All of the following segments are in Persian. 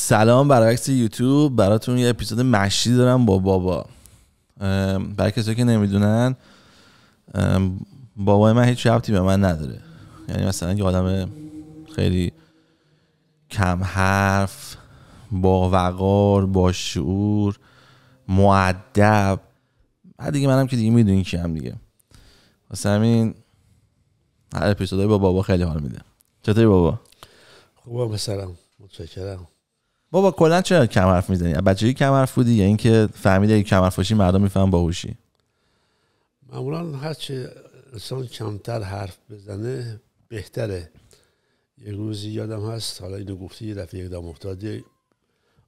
سلام برعکس یوتیوب براتون یه اپیزود مشی دارم با بابا برای کسایی که نمیدونن بابای من هیچ ربطی به من نداره یعنی مثلا یه آدم خیلی کم حرف با وقار با شعور معدب دیگه منم که دیگه میدونی هم دیگه واسه همین اپیزودهای با بابا خیلی حال میده چطوری بابا خوبم سلام متشکرم بابا کلا چرا کم حرف میزنی بچگی کم حرف بودی یا یعنی اینکه فهمیده یک کم حرف مردم میفهمن باهوشی معمولا هر چه انسان کمتر حرف بزنه بهتره یه روزی یادم هست حالا اینو گفتی رفیق دام افتادی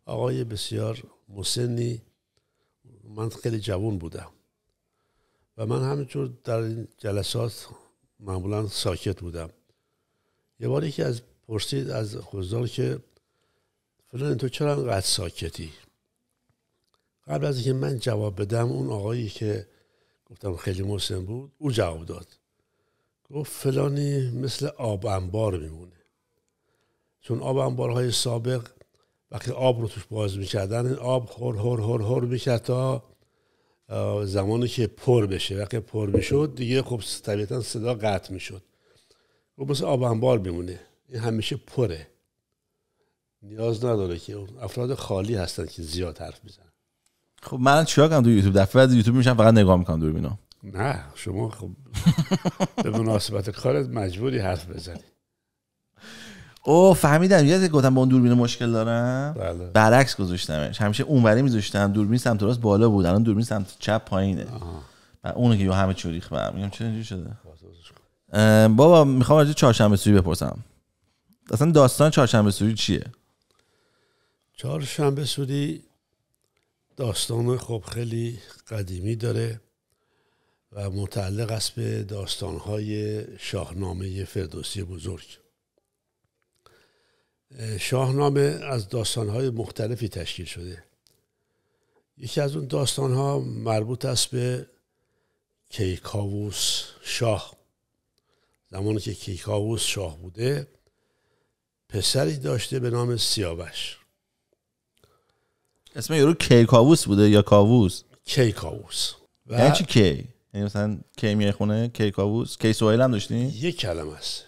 آقای بسیار مسنی من خیلی جوان بودم و من همینطور در این جلسات معمولا ساکت بودم یه باری که از پرسید از خوزدار که فلان تو چرا انقدر ساکتی قبل از اینکه من جواب بدم اون آقایی که گفتم خیلی محسن بود او جواب داد گفت فلانی مثل آب انبار میمونه چون آب انبارهای سابق وقتی آب رو توش باز میکردن این آب هر هر هر هر میکرد تا زمانی که پر بشه وقتی پر میشد دیگه خب طبیعتا صدا قطع میشد گفت مثل آب انبار میمونه این همیشه پره نیاز نداره که افراد خالی هستن که زیاد حرف میزنن خب من چیکار کنم تو یوتیوب دفعه بعد یوتیوب میشم فقط نگاه میکنم دور نه شما خب به مناسبت کارت مجبوری حرف بزنی او فهمیدم یادت گفتم با اون دوربین مشکل دارم بله. برعکس گذاشتمش همیشه اونوری میذاشتم دوربین سمت راست بالا بود الان دوربین سمت چپ پایینه و اونو که یه همه چوریخ خبر میگم چه شده بابا میخوام از چهارشنبه سوری بپرسم اصلا داستان چهارشنبه سوری چیه چهار شنبه سودی داستان خب خیلی قدیمی داره و متعلق است به داستانهای شاهنامه فردوسی بزرگ شاهنامه از داستانهای مختلفی تشکیل شده یکی از اون داستانها مربوط است به کیکاووس شاه زمانی که کیکاووس شاه بوده پسری داشته به نام سیاوش اسم یورو کاووس بوده یا کاووس کی و... یعنی چی کی یعنی مثلا کی میای خونه کاووس، کی سوهیل هم داشتین یه کلمه است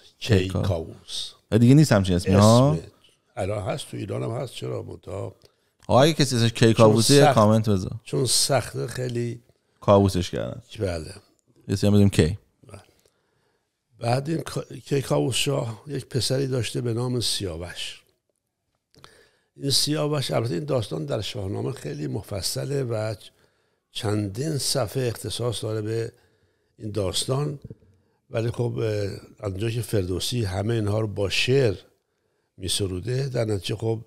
کاووس. دیگه نیست همچین اسمی ها الان هست تو ایران هم هست چرا بود آقا کسی ازش یه کامنت بذار چون سخته خیلی کاووسش کردن بله یه سیم بدیم کی بله. بعد این کیکاووس شاه یک پسری داشته به نام سیاوش این سیاوش البته این داستان در شاهنامه خیلی مفصله و چندین صفحه اختصاص داره به این داستان ولی خب از که فردوسی همه اینها رو با شعر می سروده در نتیجه خب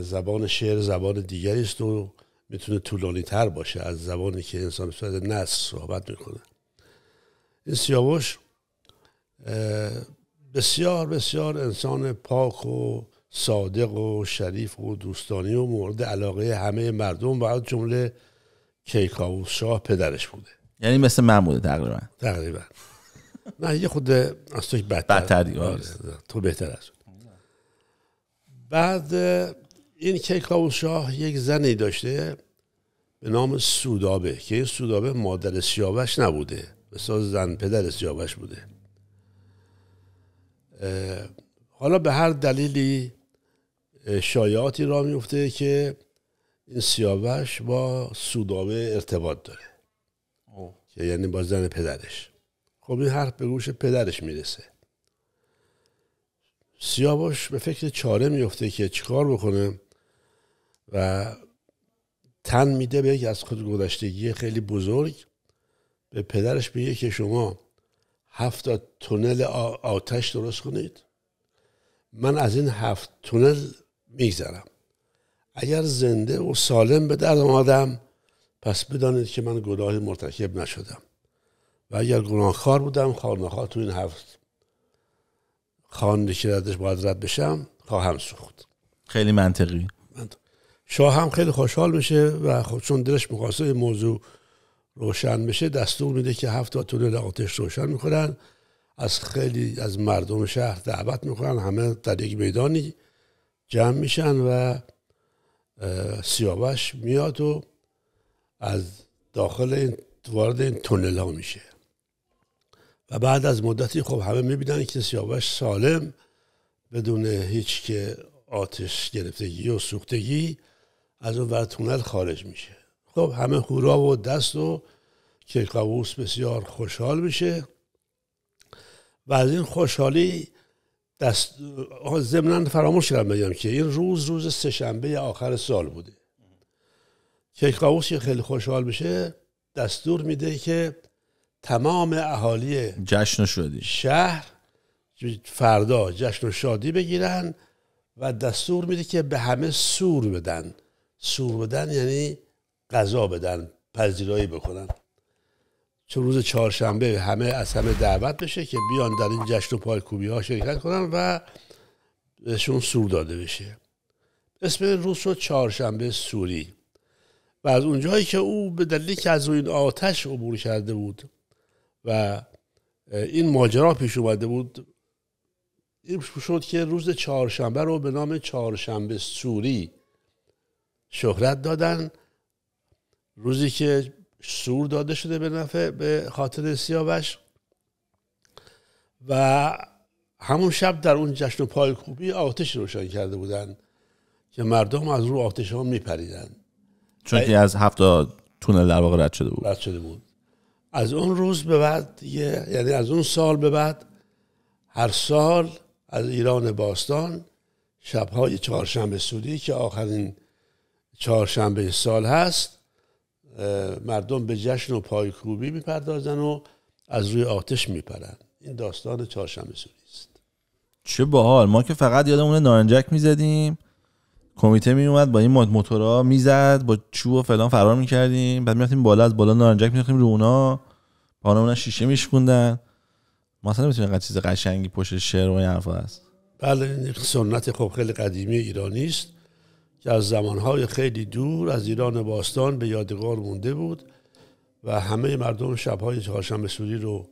زبان شعر زبان دیگری است و میتونه طولانی تر باشه از زبانی که انسان به صورت نصر صحبت میکنه این سیاوش بسیار بسیار انسان پاک و صادق و شریف و دوستانی و مورد علاقه همه مردم و از جمله کیکاوس شاه پدرش بوده یعنی مثل من بوده تقریبا تقریبا نه یه خود از توی بدتر آره. آره، تو بهتر از بعد این کیکاوس شاه یک زنی داشته به نام سودابه که این سودابه مادر سیاوش نبوده مثلا زن پدر سیاوش بوده حالا به هر دلیلی شایعاتی را میفته که این سیاوش با سودابه ارتباط داره که یعنی با زن پدرش خب این حرف به گوش پدرش میرسه سیاوش به فکر چاره میفته که چیکار بکنه و تن میده به یک از خود گذشتگی خیلی بزرگ به پدرش میگه که شما هفت تونل آتش درست کنید من از این هفت تونل میگذرم اگر زنده و سالم به درد آمدم پس بدانید که من گناهی مرتکب نشدم و اگر گناهکار بودم خانه تو این هفت خانه که ردش باید رد بشم خواهم سوخت خیلی منطقی شاه هم خیلی خوشحال میشه و خب چون دلش این موضوع روشن میشه دستور میده که هفت طول آتش روشن میکنن از خیلی از مردم شهر دعوت میکنن همه در یک میدانی جمع میشن و سیاوش میاد و از داخل این وارد این تونل ها میشه و بعد از مدتی خب همه میبینن که سیاوش سالم بدون هیچ که آتش گرفتگی و سوختگی از اون ور تونل خارج میشه خب همه خورا و دست و کیکاووس بسیار خوشحال میشه و از این خوشحالی دست ضمنا فراموش کردم بگم که این روز روز سهشنبه آخر سال بوده که خیلی خوشحال میشه دستور میده که تمام اهالی جشن شدی شهر فردا جشن و شادی بگیرن و دستور میده که به همه سور بدن سور بدن یعنی غذا بدن پذیرایی بکنن چون روز چهارشنبه همه از همه دعوت بشه که بیان در این جشن و پایکوبی ها شرکت کنن و بهشون سور داده بشه اسم روز رو چهارشنبه سوری و از اونجایی که او به دلیلی که از این آتش عبور کرده بود و این ماجرا پیش اومده بود این شد که روز چهارشنبه رو به نام چهارشنبه سوری شهرت دادن روزی که شور داده شده به نفع به خاطر سیاوش و همون شب در اون جشن و پایکوبی آتش روشن کرده بودن که مردم از رو آتش ها میپریدن چون که از هفته تونل در واقع رد شده بود بود از اون روز به بعد یعنی از اون سال به بعد هر سال از ایران باستان شبهای چهارشنبه سودی که آخرین چهارشنبه سال هست مردم به جشن و پایکوبی میپردازن و از روی آتش میپرن این داستان چهارشنبه سوری است چه باحال ما که فقط یادمون نارنجک میزدیم کمیته می اومد با این موتورا میزد با چوب و فلان فرار میکردیم بعد میرفتیم بالا از بالا نارنجک میریختیم رو اونا پانه شیشه میشکوندن ما اصلا نمیتونیم چیز قشنگی پشت شعر و این حرفا هست بله این سنت خب خیلی قدیمی ایرانی است که از زمانهای خیلی دور از ایران باستان به یادگار مونده بود و همه مردم شبهای چهارشنبه سوری رو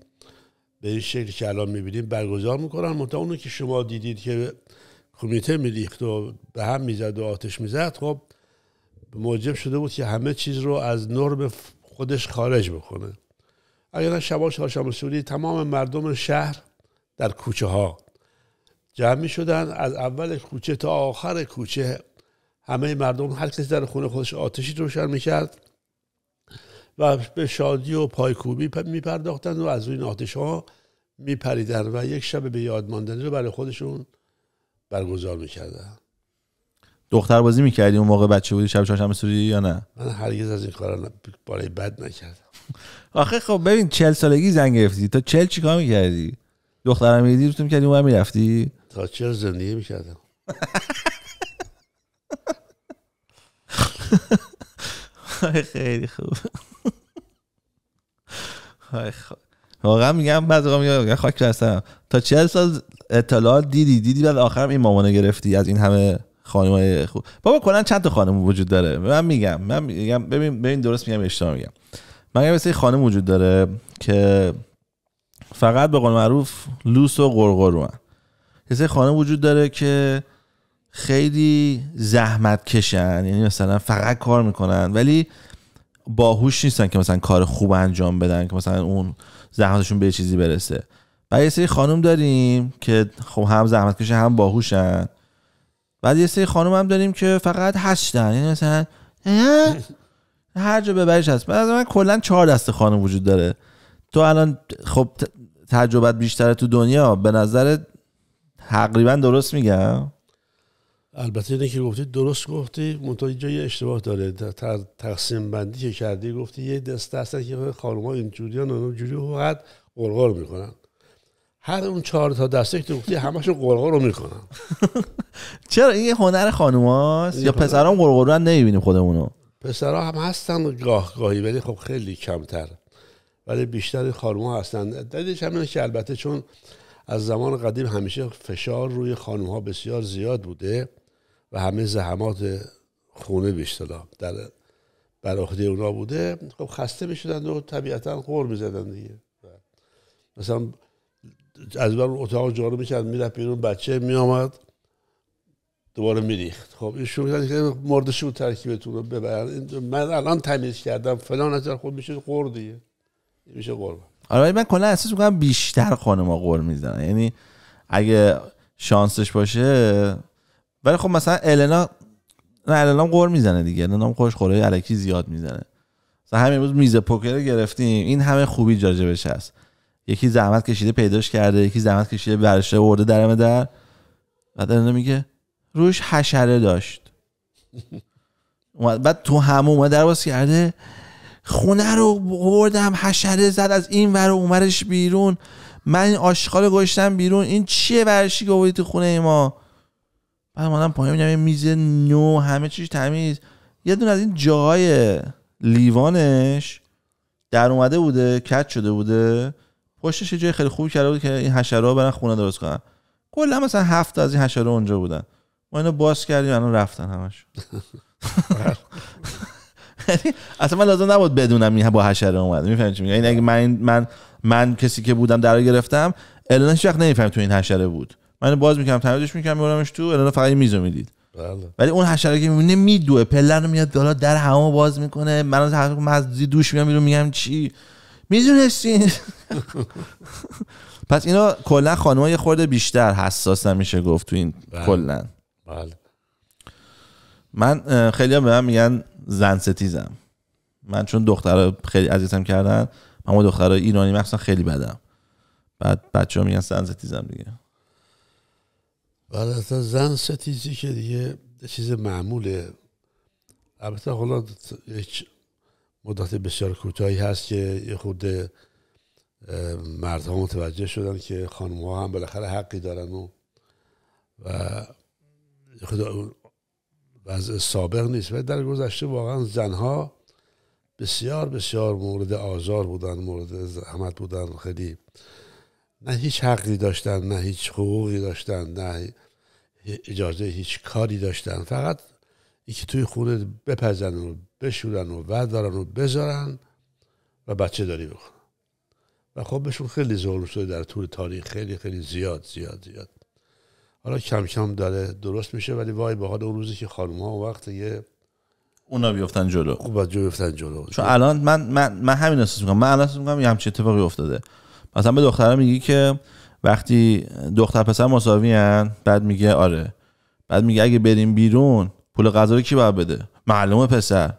به این شکل که الان میبینیم برگزار میکنن منتها اونو که شما دیدید که کمیته میریخت و به هم میزد و آتش میزد خب موجب شده بود که همه چیز رو از نرم خودش خارج بکنه اگر شبا چهارشنبه سوری تمام مردم شهر در کوچه ها جمع می شدن از اول کوچه تا آخر کوچه همه مردم هر کسی در خونه خودش آتشی روشن میکرد و به شادی و پایکوبی میپرداختند و از این آتش ها میپریدن و یک شب به یاد رو برای خودشون برگزار میکردن دختر بازی میکردی اون موقع بچه بودی شب چهارشنبه سوری یا نه من هرگز از این کارا برای بد نکردم آخه خب ببین چل سالگی زنگ گرفتی تا چل چیکار میکردی دخترم میدی رو میکردی اون میرفتی تا چل زندگی میکردم خیلی خوب واقعا میگم بعد میگم خاک هستم تا چه سال اطلاعات دیدی دیدی بعد آخرم این مامانه گرفتی از این همه خانم های خوب بابا کلا چند تا خانم وجود داره من میگم من میگم ببین ببین درست میگم اشتباه میگم من میگم مثل خانم وجود داره که فقط به قول معروف لوس و قرقرو یه خانم وجود داره که خیلی زحمت کشن یعنی مثلا فقط کار میکنن ولی باهوش نیستن که مثلا کار خوب انجام بدن که مثلا اون زحمتشون به چیزی برسه بعد یه سری خانم داریم که خب هم زحمت کشن هم باهوشن بعد یه سری خانم هم داریم که فقط هشتن یعنی مثلا هر جا ببریش هست بعد من کلا چهار دست خانم وجود داره تو الان خب تجربت بیشتر تو دنیا به نظر تقریبا درست میگم البته اینه که گفتی درست گفتی منتها جای اشتباه داره در تقسیم بندی که کردی گفتی یه دست دست که خانوم ها اینجوری ها اونجوری فقط قرقر میکنن هر اون چهار تا دسته که گفتی همشون قرقر رو میکنن چرا این هنر خانوماست یا پسران قرقر رو نمیبینیم خودمونو پسرا هم هستن گاه گاهی ولی خب خیلی کمتر ولی بیشتر خانوما هستن دلیلش همینه که البته چون از زمان قدیم همیشه فشار روی خانوم ها بسیار زیاد بوده و همه زحمات خونه به در بر اونا بوده خب خسته میشدن و طبیعتا قور میزدن دیگه مثلا از بر اتاق جارو میکرد میرفت بیرون بچه میآمد دوباره میریخت خب این شروع که مردش بود ترکیبتون رو من الان تمیز کردم فلان از خود میشه قور دیگه میشه قور آره من کلا احساس میکنم بیشتر خانم ها قور میزنن یعنی اگه شانسش باشه ولی خب مثلا النا نه النا قور میزنه دیگه النا خوش خوره الکی زیاد میزنه مثلا همین روز میز پوکر گرفتیم این همه خوبی جاجبش هست یکی زحمت کشیده پیداش کرده یکی زحمت کشیده برشه ورده درم در بعد النا میگه روش حشره داشت بعد تو همه اومد در کرده خونه رو بردم حشره زد از این ور اومرش بیرون من این آشغال گشتم بیرون این چیه ورشی که تو خونه ما بعد مادم پایین میگم یه میز نو همه چیش تمیز یه دونه از این جاهای لیوانش در اومده بوده کچ شده بوده پشتش یه جای خیلی خوبی کرده بود که این حشره برن خونه درست کنن کلا مثلا هفت از این حشره اونجا بودن ما اینو باز کردیم الان رفتن همش یعنی اصلا من لازم نبود بدونم این با حشره اومد میفهمی چی میگم یعنی من من من کسی که بودم در گرفتم الان هیچ وقت نمیفهم تو این حشره بود من باز میکنم تمیزش میکنم میبرمش تو الان فقط رو میدید بله. ولی اون حشره که میبینه میدوه پلن رو میاد بالا در همه باز میکنه من از حقیق مزدی دوش میام میگم چی میدونستین پس اینا کلا خانم‌ها یه خورده بیشتر حساس میشه گفت تو این بله. کلا بله من خیلی به من میگن زن ستیزم من چون دخترها خیلی عزیزم کردن من دختر دخترها ایرانی مخصوصا خیلی بدم بعد بچه ها میگن زن ستیزم دیگه بعد از زن ستیزی که دیگه چیز معموله البته حالا یک مدت بسیار کوتاهی هست که یه خورده مردها متوجه شدن که خانم ها هم بالاخره حقی دارن و و خدا وضع سابق نیست و در گذشته واقعا زنها بسیار بسیار مورد آزار بودن مورد زحمت بودن خیلی نه هیچ حقی داشتن نه هیچ حقوقی داشتن نه اجازه هیچ کاری داشتن فقط یکی توی خونه بپزن و بشورن و وردارن و بذارن و بچه داری بخون و خب بهشون خیلی ظلم شده در طول تاریخ خیلی خیلی زیاد زیاد زیاد حالا کم کم داره درست میشه ولی وای به حال اون روزی که خانوم ها وقت یه اونا بیفتن جلو خوب جلو بیفتن جلو چون الان من من, من همین احساس میکنم من الان احساس یه همچین اتفاقی افتاده مثلا به دختره میگی که وقتی دختر پسر مساوی بعد میگه آره بعد میگه اگه بریم بیرون پول غذا رو کی باید بده معلومه پسر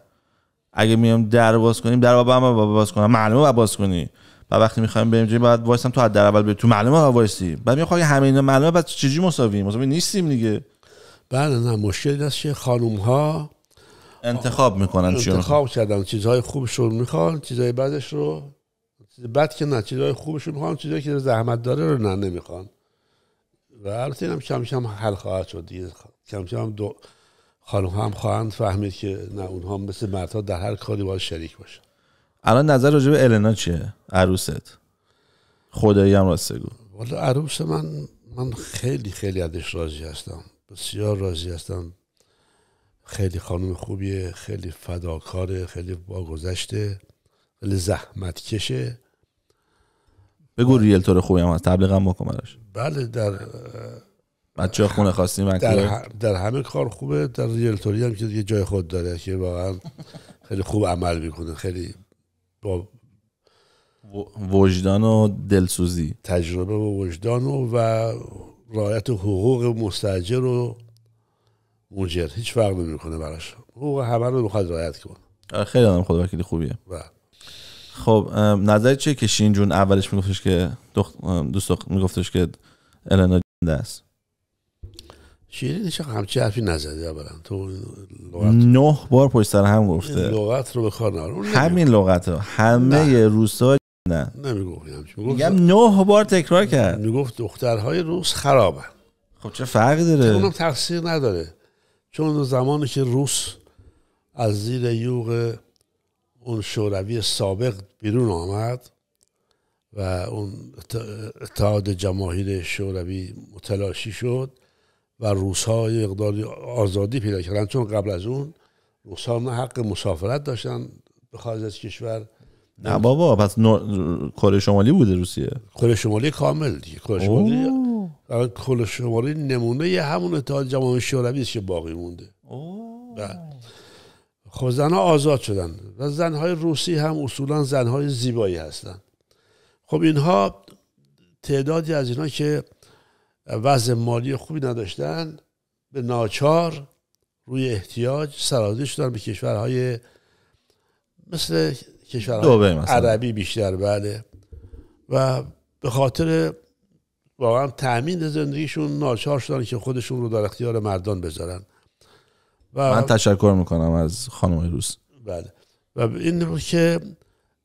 اگه میام در باز کنیم در بابا هم باز کنم معلومه باید باز کنی و وقتی میخوایم بریم جایی بعد وایسم تو در اول به تو معلومه باید وایسی بعد میخوای خب همه اینا معلومه بعد چجوری مساوی مساوی نیستیم دیگه بله نه مشکل هست که خانم ها انتخاب میکنن انتخاب کردن چیزهای خوبشون میخوان چیزهای بعدش رو چیز بد که نه چیزهای خوبش رو میخوان چیزهایی که زحمت داره رو نه نمیخوان و البته اینم هم حل خواهد شد دیگه کم کم دو خانم هم خواهند فهمید که نه اونها مثل مردها در هر کاری باید شریک باشن الان نظر راجع به النا چیه عروست خدایی هم راست بگو والا عروس من من خیلی خیلی ازش راضی هستم بسیار راضی هستم خیلی خانم خوبیه خیلی فداکاره خیلی باگذشته خیلی زحمت کشه بگو ریلتور خوبی هم هست تبلیغ هم بکن براش بله در بچه خونه خواستیم در, در همه کار خوبه در ریلتوری هم که یه جای خود داره که واقعا خیلی خوب عمل میکنه خیلی با وجدان و دلسوزی تجربه و وجدان و, و رعایت حقوق مستجر و مجر هیچ فرق نمیکنه براش حقوق همه رو میخواد رعایت کنه خیلی آدم خدا خوبیه و بله. خب نظر چیه که شین جون اولش میگفتش که دخت دوست میگفتش که النا جنده است شیرین چه همچی حرفی نزده اولا تو نه بار پشت سر هم گفته لغت رو به کار همین لغت رو همه نه. ها نه نمیگفت میگم نه بار تکرار کرد میگفت دخترهای روس خرابن خب چه فرقی داره اونم تقصیر نداره چون زمانی که روس از زیر یوغ اون شوروی سابق بیرون آمد و اون اتحاد جماهیر شوروی متلاشی شد و روس ها یه آزادی پیدا کردن چون قبل از اون روس ها حق مسافرت داشتن به خارج از کشور نه بابا پس کره شمالی بوده روسیه کره شمالی کامل دیگه کره شمالی کره شمالی نمونه همون اتحاد جماهیر شوروی است که باقی مونده اوه. خب زنها آزاد شدن و زنهای روسی هم اصولا زنهای زیبایی هستند خب اینها تعدادی از اینها که وضع مالی خوبی نداشتن به ناچار روی احتیاج سرازیر شدن به کشورهای مثل کشورهای عربی بیشتر بله و به خاطر واقعا تأمین زندگیشون ناچار شدن که خودشون رو در اختیار مردان بذارن و من تشکر میکنم از خانم روس. بله و این بود که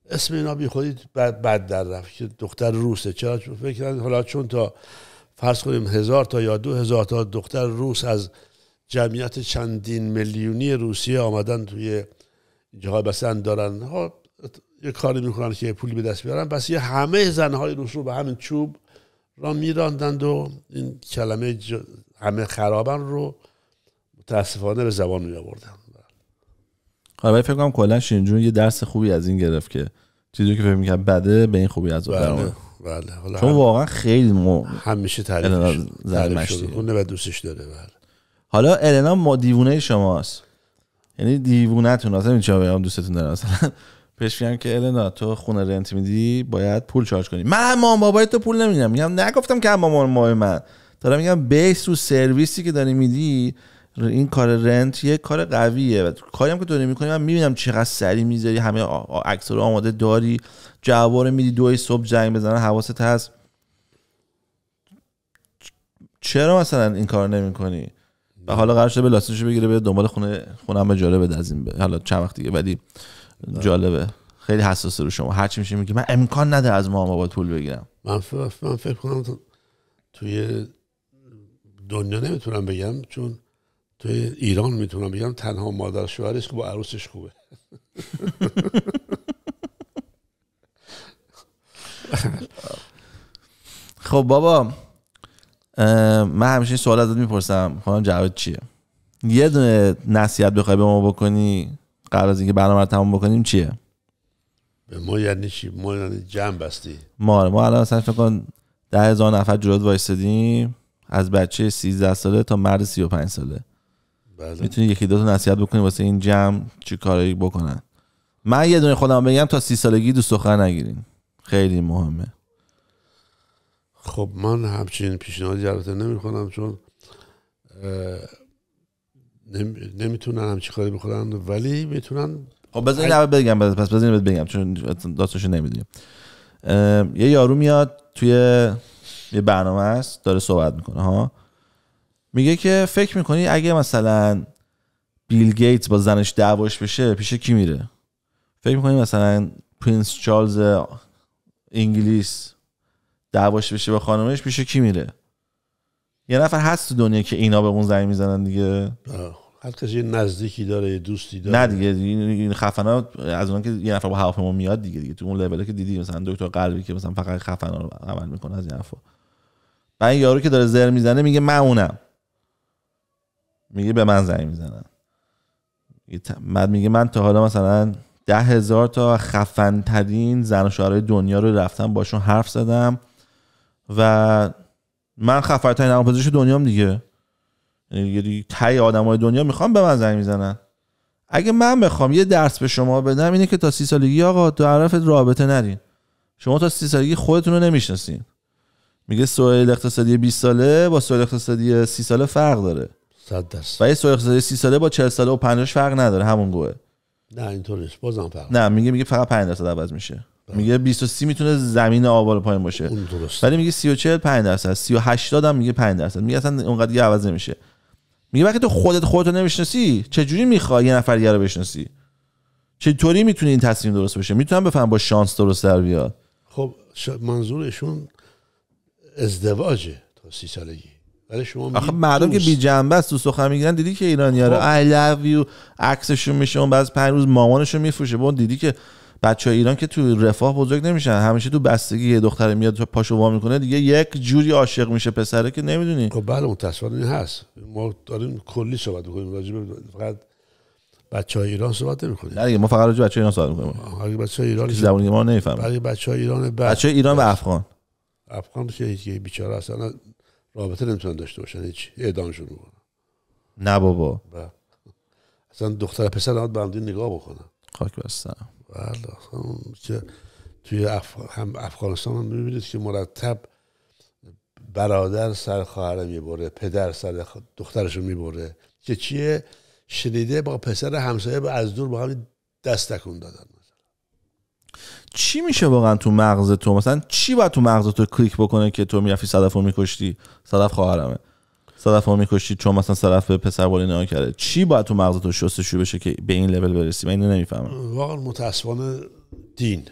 اسم اینا بی خودی بد, در رفت که دختر روسه چرا چون فکر حالا چون تا فرض کنیم هزار تا یا دو هزار تا دختر روس از جمعیت چندین میلیونی روسیه آمدن توی جاهای بسند دارن یه کاری میکنن که پولی به دست بیارن پس یه همه زنهای روس رو به همین چوب را میراندند و این کلمه همه خرابن رو متاسفانه به زبان می آوردم خب فکر کنم کلا شینجون یه درس خوبی از این گرفت که چیزی که فکر میکنه بده به این خوبی از بله. بله. چون واقعا خیلی مو... همیشه تعریف شده اون به دوستش داره بله حالا النا ما دیوونه شماست یعنی دیوونه تون اصلا چه بگم دوستتون داره اصلا پیش میگم که النا تو خونه رنت میدی باید پول چارج کنی من هم مام بابای تو پول نمیدم میگم نگفتم که هم مام من دارم میگم بیس رو سرویسی که داری میدی این کار رنت یه کار قویه و کاری هم که تو نمی‌کنی من می‌بینم چقدر سری میذاری همه عکس رو آماده داری جواب میدی دوی صبح جنگ بزنن حواست هست چرا مثلا این کار نمی‌کنی و حالا قرار شده به لاستیکش بگیره به دنبال خونه خونه هم جالبه از حالا چند وقت دیگه ولی جالبه خیلی حساسه رو شما هرچی میشه میگه من امکان نداره از ما بابا پول بگیرم من فکر من فکر توی دنیا نمیتونم بگم چون تو ایران میتونم بگم تنها مادر است که با عروسش خوبه خب بابا من همیشه سوال ازت میپرسم خانم جواب چیه یه دونه نصیحت بخوای به ما بکنی قبل از اینکه برنامه رو تموم بکنیم چیه به ما یعنی چی ما یعنی جمع بستی ما آره، ما الان اصلا فکر کن ده هزار نفر جلوت وایسادیم از بچه 13 ساله تا مرد 35 ساله بله. میتونی یکی دو تا نصیحت بکنی واسه این جمع چی کارایی بکنن من یه دونه خودم بگم تا سی سالگی دوست دختر نگیرین خیلی مهمه خب من همچین پیشنهادی نمی کنم چون نمیتونن همچی کاری بکنن ولی میتونن خب بذار این بگم پس بذار بگم چون داستانشو نمیدونیم یه یارو میاد توی یه برنامه است داره صحبت میکنه ها میگه که فکر میکنی اگه مثلا بیل گیتس با زنش دعواش بشه پیش کی میره فکر میکنی مثلا پرنس چارلز انگلیس دعواش بشه با خانمش پیش کی میره یه نفر هست تو دنیا که اینا به اون زنگ میزنن دیگه هر کسی نزدیکی داره یه دوستی داره نه دیگه این خفنا از اون که یه نفر با هواپیما میاد دیگه دیگه تو اون لول که دیدی مثلا دکتر قلبی که مثلا فقط خفنا رو عمل میکنه از این حرفا بعد یارو که داره زر میزنه میگه من اونم میگه به من زنگ میزنن بعد میگه من تا حالا مثلا ده هزار تا خفن ترین زن و شوهرهای دنیا رو رفتم باشون حرف زدم و من خفن ترین دنیا دنیام دیگه یعنی دیگه تای آدمای دنیا میخوام به من زنگ میزنن اگه من بخوام یه درس به شما بدم اینه که تا سی سالگی آقا تو عرفت رابطه نرین شما تا سی سالگی خودتون رو نمیشناسین میگه سوال اقتصادی 20 ساله با سوال اقتصادی 30 ساله فرق داره 100 درصد و یه سوی اقتصادی 30 ساله با 40 ساله و 50 فرق نداره همون گوه نه اینطور نیست بازم فرق نه میگه میگه فقط 5 درصد عوض میشه بله. میگه 20 و 30 میتونه زمین آوار پایین باشه ولی میگه 30 و 40 5 درصد 30 و 80 هم میگه 5 درصد میگه اصلا اونقدر یه عوض نمیشه میگه وقتی تو خودت خودتو نمیشناسی چه جوری میخوای یه نفر دیگه رو بشناسی چطوری میتونه این تصمیم درست بشه میتونم بفهم با شانس درست در بیاد خب منظورشون ازدواجه تا سی سالگی ولی شما آخه مردم که بی جنبه است تو سخن میگیرن دیدی که ها رو آی لوف یو عکسشون میشه اون بعد پنج روز مامانشون میفروشه بون دیدی که بچه ایران که تو رفاه بزرگ نمیشن همیشه تو بستگی یه دختر میاد پاشو وا میکنه دیگه یک جوری عاشق میشه پسره که نمیدونی خب بله متاسفانه این هست ما داریم کلی صحبت میکنیم راجع فقط بچه های ایران صحبت نمیکنیم نه دیگه ما فقط راجع بچه ایران صحبت میکنیم اگه بچه های ایران زبان ما نمیفهمن بچه بله، های ایران بچه ایران و بله. افغان افغان که بیچاره اصلا رابطه نمیتونن داشته باشن هیچ اعدامشون میکنن نه بابا بله. اصلا دختر پسر آمد به نگاه بکنن خاک بستم که بله، توی اف... هم افغانستان هم میبینید که مرتب برادر سر خواهر میبره پدر سر دخترشو میبره که چیه شنیده با پسر همسایه از دور با همین دست تکون دادن چی میشه واقعا تو مغز تو مثلا چی باید تو مغز تو کلیک بکنه که تو میرفتی صدف رو میکشتی صدف خواهرمه صدف رو میکشتی چون مثلا صدف به پسر بالی نها کرده چی باید تو مغز تو شستشو بشه که به این لول برسی من اینو نمیفهمم واقعا متاسفانه دین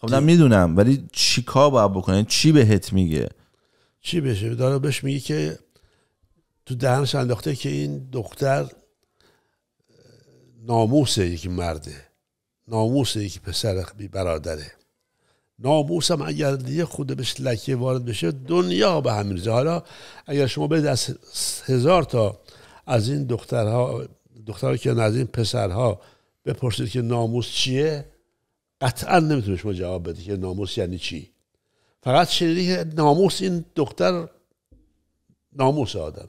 خب من میدونم ولی چی کار باید بکنه یعنی چی بهت میگه چی بشه داره بهش میگه که تو دهنش انداخته که این دختر ناموسه یک مرده ناموس یک پسر بی برادره ناموسم اگر دیگه خود بهش لکه وارد بشه دنیا به همین روزه حالا اگر شما به از هزار تا از این دخترها دخترها که از این پسرها بپرسید که ناموس چیه قطعا نمیتونه شما جواب بده که ناموس یعنی چی فقط شنیدی که ناموس این دختر ناموس آدمه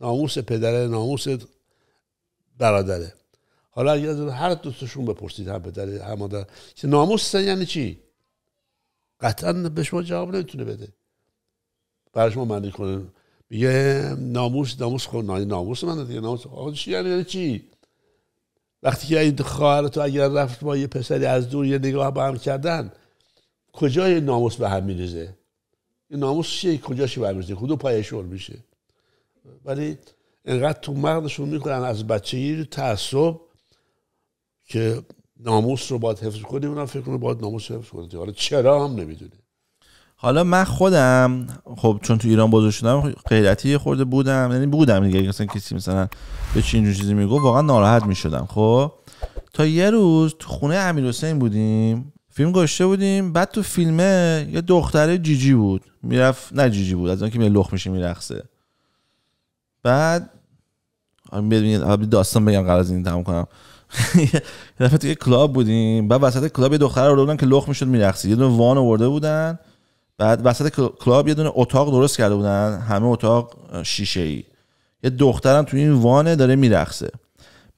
ناموس پدره ناموس برادره حالا اگر هر دوستشون بپرسید هم پدر هم مادر که ناموس یعنی چی قطعا به شما جواب نمیتونه بده برای شما معنی کنه میگه ناموس ناموس خود ناموس من دیگه ناموس چی یعنی؟, یعنی, چی وقتی که این خواهر تو اگر رفت با یه پسری از دور یه نگاه با هم کردن کجای ناموس به هم میریزه این ناموس چیه شی به هم میریزه کدو میشه ولی انقدر تو مغزشون میکنن از بچگی تعصب که ناموس رو باید حفظ کنیم اونم فکر کنه باید ناموس حفظ کنه حالا چرا هم نمیدونه حالا من خودم خب چون تو ایران بزرگ شدم خب غیرتی خورده بودم یعنی بودم دیگه مثلا کسی مثلا به چی چیزی میگو واقعا ناراحت میشدم خب تا یه روز تو خونه امیر حسین بودیم فیلم گشته بودیم بعد تو فیلمه یه دختره جیجی بود میرفت نه جیجی بود از اون که لخ میشه میرقصه بعد داستان بگم قبل از این تموم کنم یه دفعه توی کلاب بودیم بعد وسط کلاب یه دختر آورده بودن که لخ میشد میرقصید یه دونه وان آورده بودن بعد وسط کلاب یه دونه اتاق درست کرده بودن همه اتاق شیشه ای یه دخترم توی این وانه داره میرقصه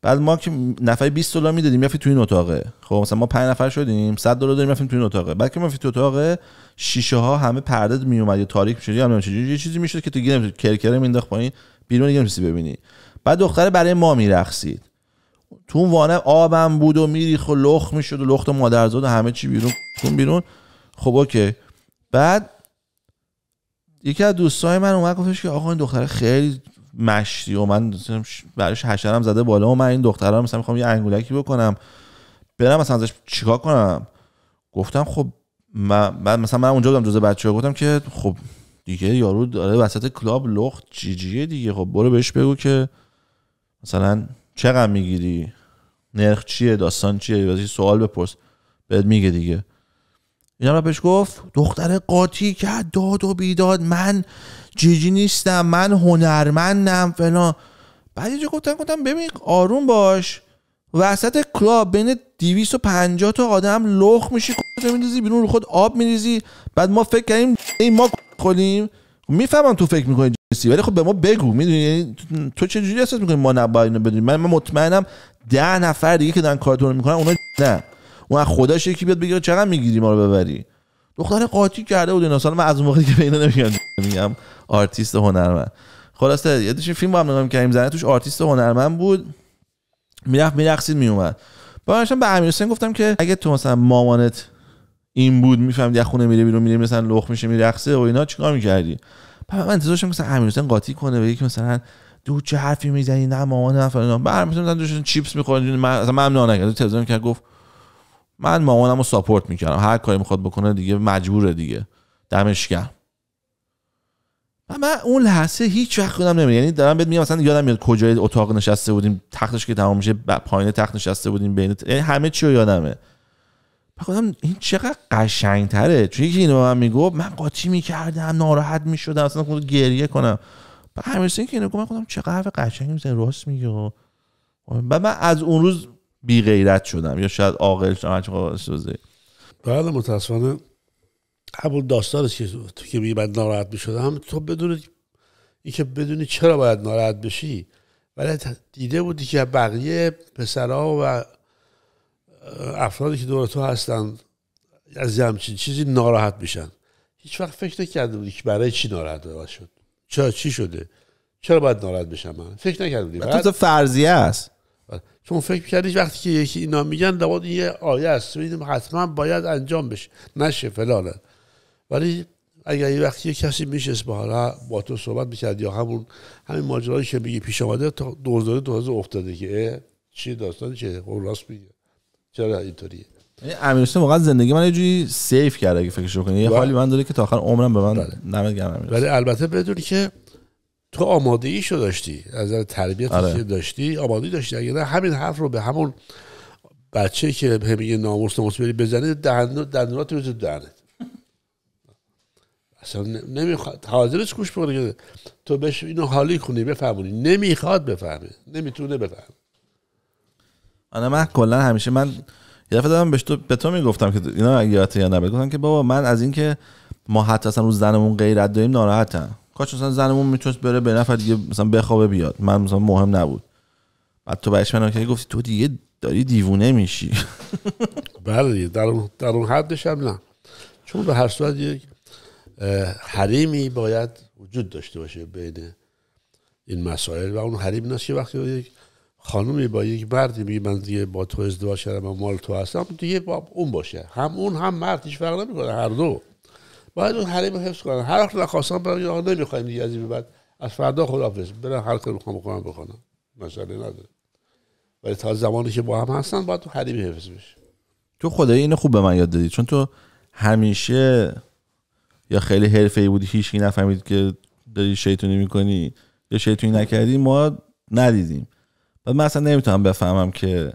بعد ما که نفر 20 دلار میدادیم رفتیم تو این اتاقه خب مثلا ما 5 نفر شدیم 100 دلار داریم رفتیم تو این اتاقه بعد که ما تو اتاق شیشه ها همه پرده میومد یا تاریک میشد یا نمیشه یه چیزی میشد که تو گیر کرکره مینداخت پایین بیرون دیگه ببینی بعد دختره برای ما میرقصید تو اون وانه آبم بود و میریخ و لخ میشد و لخت و مادرزاد و همه چی بیرون تون بیرون خب اوکی بعد یکی از دوستای من اومد گفتش که آقا این دختره خیلی مشتی و من براش حشرم زده بالا و من این دختره رو مثلا میخوام یه انگولکی بکنم برم مثلا ازش چیکار کنم گفتم خب من, مثلا من اونجا بودم جزء بچه گفتم که خب دیگه یارو داره وسط کلاب لخت جیجیه دیگه خب برو بهش بگو که مثلا چقدر میگیری نرخ چیه داستان چیه از سوال بپرس بهت میگه دیگه این را بهش گفت دختر قاطی که داد و بیداد من جیجی نیستم من هنرمندم فلان بعد یه گفتم گفتم ببین آروم باش وسط کلاب بین 250 تا آدم لخ میشی کجا میریزی بیرون رو خود آب میریزی بعد ما فکر کردیم این ما خولیم میفهمم تو فکر میکنی ولی خب به ما بگو میدونی یعنی تو چه جوری احساس میکنی ما نباید اینو بدونیم من مطمئنم ده نفر دیگه که دارن کارتون میکنن اونا نه اون خداش یکی بیاد بگه چقدر میگیری ما رو ببری دختر قاطی کرده بود اینا من از اون موقعی که به اینا نمیگم میگم آرتیست هنرمند خلاصه یادش فیلم با هم نگاه کردیم زنه توش آرتیست هنرمند بود میرفت میرقصید میومد بعدشم به امیر حسین گفتم که اگه تو مثلا مامانت این بود میفهمید یه خونه میره بیرون میره مثلا لخ میشه میرقصه و اینا چیکار میکردی من انتظارش مثلا امیرحسین قاطی کنه به که مثلا دو چه حرفی میزنی نه مامان نه فلان بعد مثلا دوشون چیپس میخورن من اصلا نه نکرد تلویزیون که گفت من مامانم رو ساپورت میکردم هر کاری میخواد بکنه دیگه مجبوره دیگه دمش گرم من اون لحظه هیچ وقت خودم نمیاد یعنی دارم بهت میگم مثلا یادم میاد کجای اتاق نشسته بودیم تختش که تمام میشه پایین تخت نشسته بودیم بین یعنی همه چی رو یادمه خودم این چقدر قشنگ تره چون یکی اینو به من میگفت من قاطی میکردم ناراحت میشدم اصلا خود گریه کنم به همین که اینو من خودم چقدر حرف قشنگ میزنه راست میگه و من از اون روز بی غیرت شدم یا شاید عاقل شدم سوزه بله متاسفانه همون داستانش که تو که میگه من ناراحت میشدم تو بدون اینکه بدونی چرا باید ناراحت بشی ولی دیده بودی که بقیه پسرها و افرادی که دور تو هستن از یه همچین چیزی ناراحت میشن هیچ وقت فکر نکرده بودی که برای چی ناراحت شد چرا چی شده چرا باید ناراحت بشم من فکر نکرده بودی بعد... تو فرضیه است آره. چون فکر کردی وقتی که یکی اینا میگن دوات یه آیه است میدیم حتما باید انجام بشه نشه فلانه ولی اگر یه وقتی یه کسی میشه با با تو صحبت میکرد یا همون همین ماجرایی که میگی پیش آمده تا دوزاره دوزاره افتاده که چی داستان چه خب راست میگه چرا اینطوریه یعنی امیر حسین واقعا زندگی من یه جوری سیف کرده اگه فکرشو کنی یه بله. حالی من داره که تا آخر عمرم به من بله. نمید گرم ولی البته بدونی که تو آماده ایشو داشتی از نظر تربیت آره. داشتی آماده داشتی اگه نه همین حرف رو به همون بچه که به میگه ناموس ناموس بری بزنی دهن دندونات رو دهنت اصلا نمیخواد حاضرش گوش بکنه تو بهش اینو حالی کنی بفهمونی نمیخواد بفهمه نمیتونه بفهمه انا آره، من کلا همیشه من یه دفعه دادم بهش تو به تو میگفتم که اینا اگه یا نه گفتم که بابا من از اینکه ما حتی اصلا رو زنمون غیرت داریم ناراحتم کاش مثلا زنمون میتونست بره به نفر دیگه مثلا بخوابه بیاد من مثلا مهم نبود بعد تو بهش من که گفتی تو دیگه داری دیوونه میشی بله در اون در اون حدش هم نه چون به هر صورت یک حریمی باید وجود داشته باشه بین این مسائل و اون حریم نشی وقتی یک خانومی با یک مردی میگه من دیگه با تو ازدواج کردم و مال تو هستم دیگه با اون باشه هم اون هم مرد هیچ فرق نمیکنه هر دو باید اون حریم حفظ کنن هر وقت نخواستم برم نمیخوایم دیگه از این بعد از فردا خداحافظ برم هر کاری میخوام بکنم بکنم مسئله نداره ولی تا زمانی که با هم هستن باید تو حریم حفظ بشه تو خدای اینو خوب به من یاد دادی چون تو همیشه یا خیلی حرفه‌ای بودی هیچکی نفهمید که داری شیطونی میکنی یا شیطونی نکردی ما ندیدیم آره، من اصلا نمیتونم بفهمم که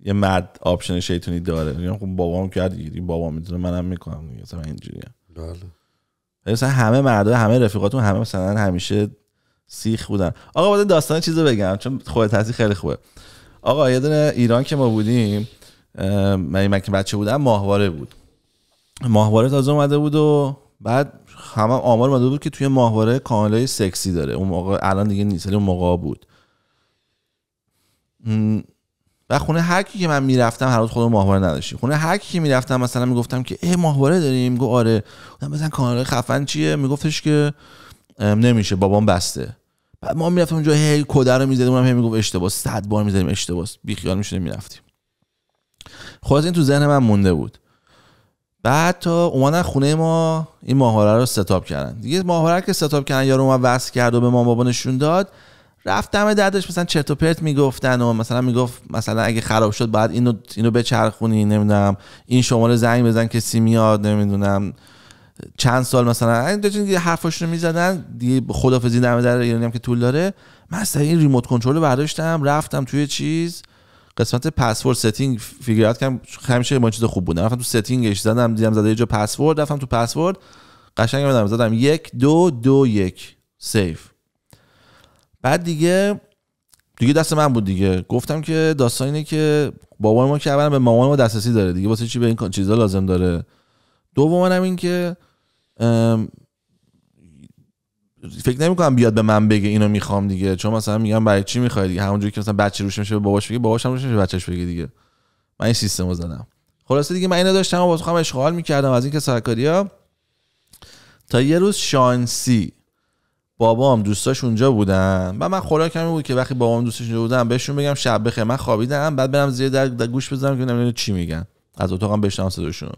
یه مرد آپشن شیطونی داره میگم خب بابام کرد دیگه بابا میدونه منم میکنم دیگه مثلا اینجوریه بله مثلا یعنی همه مردا همه رفیقاتون همه مثلا همیشه سیخ بودن آقا بعد داستان چیزو بگم چون خودت هستی خیلی خوبه آقا یه دونه ایران که ما بودیم من من که بچه بودم ماهواره بود ماهواره تازه اومده بود و بعد همه آمار اومده بود که توی ماهواره کانالای سکسی داره اون موقع الان دیگه نیست ولی اون موقع بود و خونه هر کی که من میرفتم هر روز خودم ماهواره خونه هر کی که میرفتم مثلا میگفتم که ای ماهواره داریم گفت آره گفتم مثلا کانال خفن چیه میگفتش که نمیشه بابام بسته بعد ما میرفتم اونجا هی کد رو میزدیم اونم هی میگفت اشتباه صد بار میزدیم اشتباه بی خیال میشدیم میرفتیم خلاص این تو ذهن من مونده بود بعد تا اومدن خونه ما این ماهواره رو ستاپ کردن دیگه ماهواره که ستاپ کردن یارو ما وصل کرد و به ما بابا نشون داد رفتم دم دردش مثلا چرت و پرت میگفتن و مثلا میگفت مثلا اگه خراب شد بعد اینو اینو بچرخونی نمیدونم این شماره زنگ بزن کسی میاد نمیدونم چند سال مثلا این حرفاش رو میزدن دیگه خدافظی دم در ایرانی هم که طول داره من این ریموت کنترل رو برداشتم رفتم توی چیز قسمت پسورد ستینگ فیگرات کردم همیشه ما چیز خوب بود رفتم تو ستینگش زدم دیدم زده یه جا پسورد رفتم تو پسورد قشنگ زدم یک دو دو یک سیف بعد دیگه دیگه دست من بود دیگه گفتم که داستان اینه که بابا ما که اولا به مامان ما دسترسی داره دیگه واسه چی به این چیزا لازم داره دوم هم این که فکر نمی کنم بیاد به من بگه اینو میخوام دیگه چون مثلا میگم برای چی میخوای دیگه همونجوری که مثلا بچه روش میشه به باباش بگه باباش هم روش میشه بچهش بگه دیگه من این سیستم رو زدم خلاصه دیگه من اینو داشتم و باز خودم اشغال میکردم از اینکه سرکاریا تا یه روز شانسی بابام دوستاش اونجا بودن و من خوراک کمی بود که وقتی بابام دوستاش اونجا بودن بهشون بگم شب بخیر من خوابیدم بعد برم زیر در, در گوش بزنم که نمیدونم چی میگن از اتاقم بشنم صداشون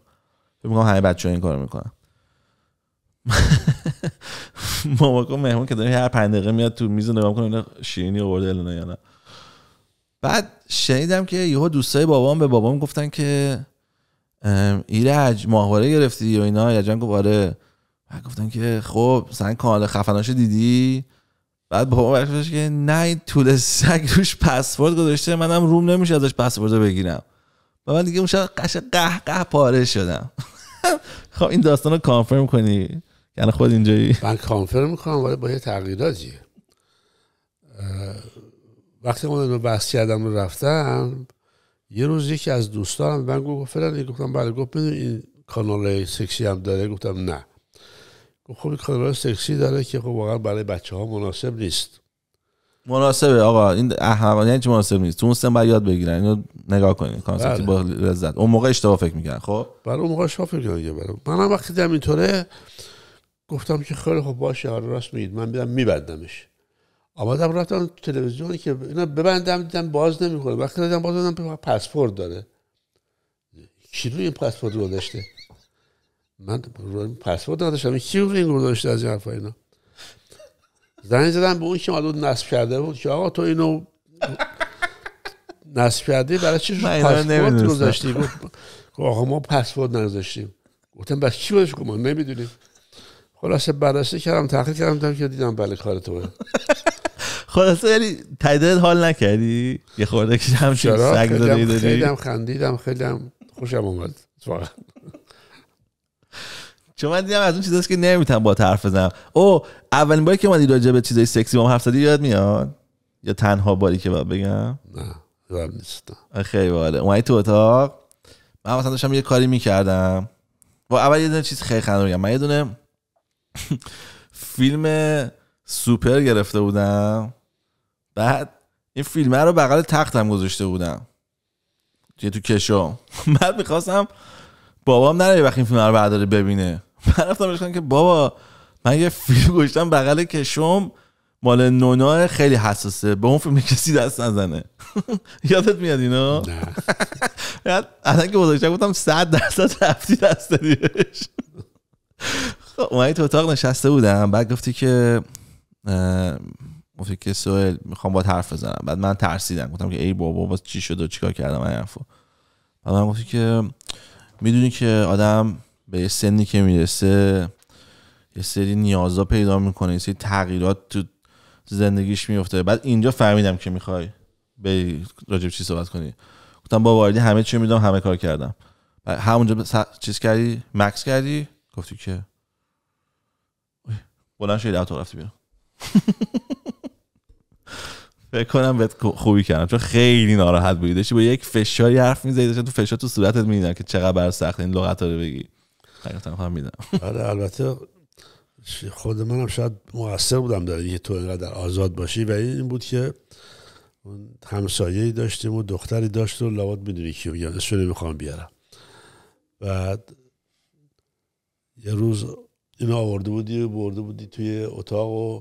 فکر میکنم همه بچه‌ها این کارو میکنن ماماکو مهمون که داره هر پندقه دقیقه میاد تو میز نگاه کنه شیرینی آورده الان نه بعد شنیدم که یهو دوستای بابام به بابام گفتن که ایرج ماهواره گرفتی و اینا گفت آره. من گفتم که خب مثلا کانال خفناشو دیدی بعد بابا که نه طول سگ روش پسورد گذاشته منم روم نمیشه ازش پسورد رو بگیرم و من دیگه اون قش قه قه پاره شدم خب این داستان رو کانفرم کنی یعنی خود اینجایی من کانفرم میکنم ولی با یه تغییراتی وقتی من رو بحث کردم رفتم یه روز یکی از دوستانم من گفت فلان گفتم بله گفت این کانال سکسی هم داره گفتم نه خب کانال سکسی داره که خب واقعا برای بچه ها مناسب نیست مناسبه آقا این احمقانه یعنی چی مناسب نیست تو اون سن باید یاد بگیرن اینو نگاه کنین کانسپت بله. با لذت اون موقع اشتباه فکر میکنن خب برای اون موقع اشتباه فکر من هم وقتی دیدم اینطوره گفتم که خیلی خب باشه آره راست میگید من بیدم میبندمش آمدم رفتم تلویزیونی که اینا ببندم دیدم باز نمیکنه وقتی دیدم باز دادم پاسپورت داره کی روی این پاسپورت گذاشته من پسورد نداشتم این کی این گذاشته از این حرفا اینا زنگ زدم به اون که مالو نصب کرده بود که آقا تو اینو نصب کردی برای چی پسورد گذاشتی خب آقا ما پسورد نگذاشتیم گفتم بس چی بودش ما نمیدونیم خلاصه بررسی کردم تحقیق کردم که دیدم بله کار توه خلاصه یعنی تاییدت حال نکردی یه خورده که همچین سگ داری خیلی هم خندیدم خیلی هم خوشم اومد چون من دیدم از اون چیزاست که نمیتونم با حرف بزنم او اولین باری که اومدی راجع به چیزای سکسی با هم حرف زدی یاد میاد یا تنها باری که باید بگم نه یادم نیست خیلی باحاله اومدی تو اتاق من مثلا داشتم یه کاری میکردم و اول یه دونه چیز خیلی خنده میگم من یه دونه فیلم سوپر گرفته بودم بعد این فیلم رو بغل تختم گذاشته بودم یه تو کشو بعد میخواستم بابام نره وقتی این فیلم رو برداره ببینه من رفتم که بابا من یه فیلم گوشتم بغل کشم مال نونا خیلی حساسه به اون فیلم کسی دست نزنه یادت میاد اینو نه الان که گذاشته بودم 100 درصد رفتی دست دیش خب اومدی تو اتاق نشسته بودم بعد گفتی که گفتی که سوئل میخوام با حرف بزنم بعد من ترسیدم گفتم که ای بابا باز چی شد و چیکار کردم این بعد من گفتی که میدونی که آدم به یه سنی که میرسه یه سری نیازا پیدا میکنه یه سری تغییرات تو زندگیش میفته بعد اینجا فهمیدم که میخوای به راجب چی صحبت کنی گفتم با واردی همه چی میدم همه کار کردم همونجا چیز کردی مکس کردی گفتی که بلند شدی اوتو رفتی بیرون فکر کنم بهت خوبی کردم چون خیلی ناراحت بودی داشتی با یک فشاری حرف میزدی داشتی تو فشار تو صورتت میدیدم که چقدر بر سخت این لغت رو بگی حقیقتا فهمیدم آره البته خود منم شاید موثر بودم در اینکه تو اینقدر آزاد باشی و این بود که همسایه داشتیم و دختری داشت و لابد میدونی کیو میگم اسمش میخوام بیارم بعد یه روز اینا آورده بودی و برده بودی توی اتاق و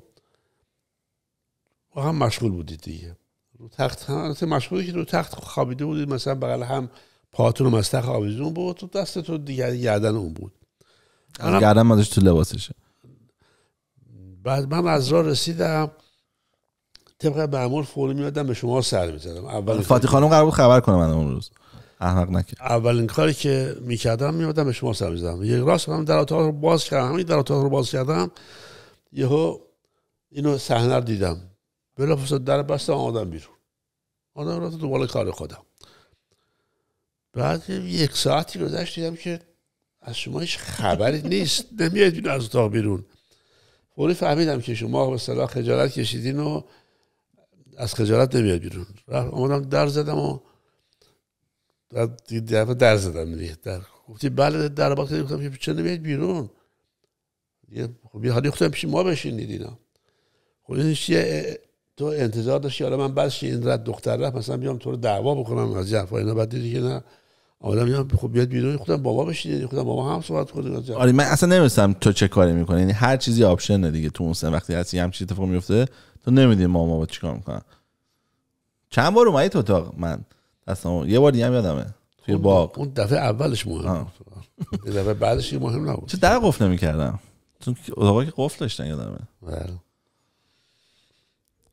و هم مشغول بودید دیگه رو تخت هم مشغولی که رو تخت خوابیده بودید مثلا بغل هم پاتون از تخ آویزون بود تو دست تو دیگه گردن اون بود از گردن مدش تو لباسشه بعد من از راه رسیدم طبق معمول فوری میادم به شما سر میزدم اول فاتی خانم قرار بود خبر کنه من اون روز احمق نکرد اولین کاری که میکردم میادم به شما سر میزدم یه راست من در اتاق رو باز کردم همین در اتاق رو باز کردم یهو اینو صحنه دیدم بلافاصله در بستم آدم بیرون آدم رفت دنبال کار خودم بعد یک ساعتی گذشت که از شما هیچ خبری نیست نمیاد از اتاق بیرون فوری فهمیدم که شما به صلاح خجالت کشیدین و از خجالت نمیاد بیرون رفت آمدم در زدم و در, در, در زدم دیگه در گفتی بله در باز گفتم که چه نمیاد بیرون یه خب حالی خودم پیش ما بشین دیدینا خب چیه تو انتظار داشتی حالا من بعدش این رد دختر رفت مثلا بیام تو رو دعوا بکنم از جفا اینا بعد دیدی که نه آدم میاد خب بیاد بیرون خودم بابا بشید خودم بابا هم صحبت کنه آره من اصلا نمیدونم تو چه کاری میکنه یعنی هر چیزی آپشنه دیگه تو اون سن وقتی هستی همچین اتفاق میفته تو نمیدونی ماما با چیکار میکنن چند بار اومدی تو اتاق من اصلا یه بار دیگه هم یادمه توی باغ اون دفعه اولش مهم بود دفعه بعدش مهم نبود چه در قفل نمیکردم تو اتاقی که قفل داشتن یادمه بله.